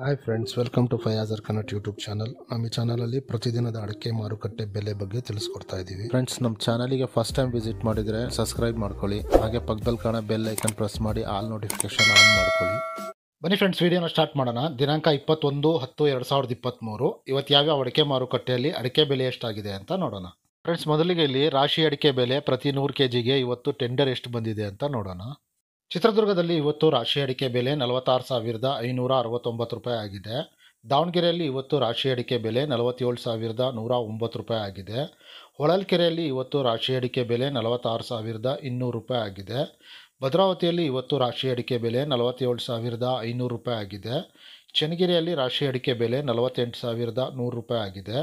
hi friends welcome to ಫಯಾಜರ್ Kannada YouTube channel ನಮ್ಮ ಈ ಚಾನಲಲ್ಲಿ ಪ್ರತಿದಿನದ ಅಡಿಕೆ ಮಾರುಕಟ್ಟೆ ಬೆಲೆ ಬಗ್ಗೆ ತಿಳಿಸ್ಕೊಡ್ತಾ ಇದ್ದೀವಿ ಫ್ರೆಂಡ್ಸ್ ನಮ್ಮ ಗೆ ಫಸ್ಟ್ ಟೈಮ್ ವಿಸಿಟ್ ಮಾಡಿದರೆ ಸಬ್ಸ್ಕ್ರೈಬ್ ಮಾಡ್ಕೊಳ್ಳಿ ಹಾಗೆ ಪಕ್ಕದಲ್ಲಿ ಕಾಣ ಬೆಲ್ ಐಕನ್ ಪ್ರೆಸ್ ಮಾಡಿ ಆಲ್ ನೋಟಿಫಿಕೇಶನ್ ಆನ್ ಮಾಡ್ಕೊಳ್ಳಿ ಬನ್ನಿ ಫ್ರೆಂಡ್ಸ್ ವಿಡಿಯೋನ ಸ್ಟಾರ್ಟ್ ಮಾಡೋಣ ದಿನಾಂಕ ಇಪ್ಪತ್ತೊಂದು ಹತ್ತು ಎರಡು ಸಾವಿರದ ಇಪ್ಪತ್ತ್ಮೂರು ಇವತ್ತು ಯಾವ್ಯಾವ ಅಡಿಕೆ ಮಾರುಕಟ್ಟೆಯಲ್ಲಿ ಅಡಿಕೆ ಬೆಲೆ ಎಷ್ಟಾಗಿದೆ ಅಂತ ನೋಡೋಣ ಫ್ರೆಂಡ್ಸ್ ಮೊದಲಿಗೆ ಇಲ್ಲಿ ರಾಶಿ ಅಡಿಕೆ ಬೆಲೆ ಪ್ರತಿ ನೂರು ಕೆ ಜಿಗೆ ಇವತ್ತು ಟೆಂಡರ್ ಎಷ್ಟು ಬಂದಿದೆ ಅಂತ ನೋಡೋಣ ಚಿತ್ರದುರ್ಗದಲ್ಲಿ ಇವತ್ತು ರಾಶಿ ಅಡಿಕೆ ಬೆಲೆ ನಲವತ್ತಾರು ಸಾವಿರದ ಐನೂರ ಅರವತ್ತೊಂಬತ್ತು ರೂಪಾಯಿ ಆಗಿದೆ ದಾವಣಗೆರೆಯಲ್ಲಿ ಇವತ್ತು ರಾಶಿ ಅಡಿಕೆ ಬೆಲೆ ನಲವತ್ತೇಳು ಸಾವಿರದ ನೂರ ಒಂಬತ್ತು ರೂಪಾಯಿ ಆಗಿದೆ ಹೊಳಲ್ಕೆರೆಯಲ್ಲಿ ಇವತ್ತು ರಾಶಿ ಅಡಿಕೆ ಬೆಲೆ ನಲವತ್ತಾರು ಸಾವಿರದ ಇನ್ನೂರು ರೂಪಾಯಿ ಆಗಿದೆ ಭದ್ರಾವತಿಯಲ್ಲಿ ಇವತ್ತು ರಾಶಿ ಅಡಿಕೆ ಬೆಲೆ ನಲವತ್ತೇಳು ಸಾವಿರದ ಐನೂರು ರೂಪಾಯಿ ಆಗಿದೆ ಚನ್ನಗಿರಿಯಲ್ಲಿ ರಾಶಿ ಅಡಿಕೆ ಬೆಲೆ ನಲವತ್ತೆಂಟು ಸಾವಿರದ ನೂರು ರೂಪಾಯಿ ಆಗಿದೆ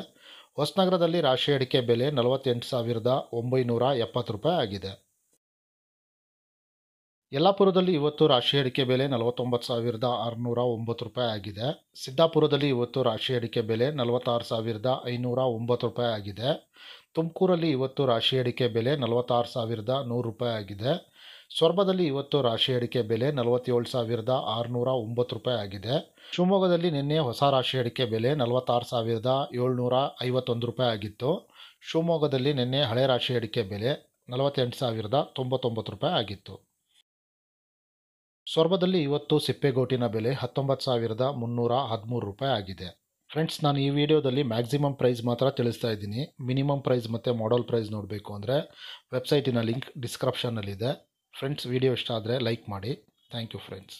ಹೊಸನಗರದಲ್ಲಿ ರಾಶಿ ಅಡಿಕೆ ಬೆಲೆ ನಲವತ್ತೆಂಟು ಸಾವಿರದ ಒಂಬೈನೂರ ಎಪ್ಪತ್ತು ರೂಪಾಯಿ ಆಗಿದೆ ಯಲ್ಲಾಪುರದಲ್ಲಿ ಇವತ್ತು ರಾಶಿ ಅಡಿಕೆ ಬೆಲೆ ನಲವತ್ತೊಂಬತ್ತು ಸಾವಿರದ ಆರುನೂರ ಒಂಬತ್ತು ರೂಪಾಯಿ ಆಗಿದೆ ಸಿದ್ದಾಪುರದಲ್ಲಿ ಇವತ್ತು ರಾಶಿ ಅಡಿಕೆ ಬೆಲೆ ನಲವತ್ತಾರು ಸಾವಿರದ ಐನೂರ ಒಂಬತ್ತು ರೂಪಾಯಿ ಆಗಿದೆ ತುಮಕೂರಲ್ಲಿ ಇವತ್ತು ರಾಶಿ ಅಡಿಕೆ ಬೆಲೆ ನಲವತ್ತಾರು ಸಾವಿರದ ನೂರು ರೂಪಾಯಿ ಆಗಿದೆ ಸೊರಬದಲ್ಲಿ ಇವತ್ತು ರಾಶಿ ಅಡಿಕೆ ಬೆಲೆ ನಲವತ್ತೇಳು ಸಾವಿರದ ಆರುನೂರ ಒಂಬತ್ತು ರೂಪಾಯಿ ಆಗಿದೆ ಶಿವಮೊಗ್ಗದಲ್ಲಿ ನಿನ್ನೆ ಹೊಸ ರಾಶಿ ಅಡಿಕೆ ಬೆಲೆ ನಲವತ್ತಾರು ಸಾವಿರದ ಏಳ್ನೂರ ಐವತ್ತೊಂದು ರೂಪಾಯಿ ಆಗಿತ್ತು ಶಿವಮೊಗ್ಗದಲ್ಲಿ ನಿನ್ನೆ ಹಳೆ ರಾಶಿ ಅಡಿಕೆ ಬೆಲೆ ನಲವತ್ತೆಂಟು ಸಾವಿರದ ತೊಂಬತ್ತೊಂಬತ್ತು ರೂಪಾಯಿ ಆಗಿತ್ತು ಸೊರಬದಲ್ಲಿ ಇವತ್ತು ಸಿಪ್ಪೆಗೋಟಿನ ಬೆಲೆ ಹತ್ತೊಂಬತ್ತು ಸಾವಿರದ ಮುನ್ನೂರ ಹದಿಮೂರು ರೂಪಾಯಿ ಆಗಿದೆ ಫ್ರೆಂಡ್ಸ್ ನಾನು ಈ ವಿಡಿಯೋದಲ್ಲಿ ಮ್ಯಾಕ್ಸಿಮಮ್ ಪ್ರೈಸ್ ಮಾತ್ರ ತಿಳಿಸ್ತಾ ಇದ್ದೀನಿ ಮಿನಿಮಮ್ ಪ್ರೈಸ್ ಮತ್ತು ಮಾಡಲ್ ಪ್ರೈಸ್ ನೋಡಬೇಕು ಅಂದರೆ ವೆಬ್ಸೈಟಿನ ಲಿಂಕ್ ಡಿಸ್ಕ್ರಿಪ್ಷನ್ನಲ್ಲಿದೆ ಫ್ರೆಂಡ್ಸ್ ವಿಡಿಯೋ ಇಷ್ಟ ಆದರೆ ಲೈಕ್ ಮಾಡಿ ಥ್ಯಾಂಕ್ ಯು ಫ್ರೆಂಡ್ಸ್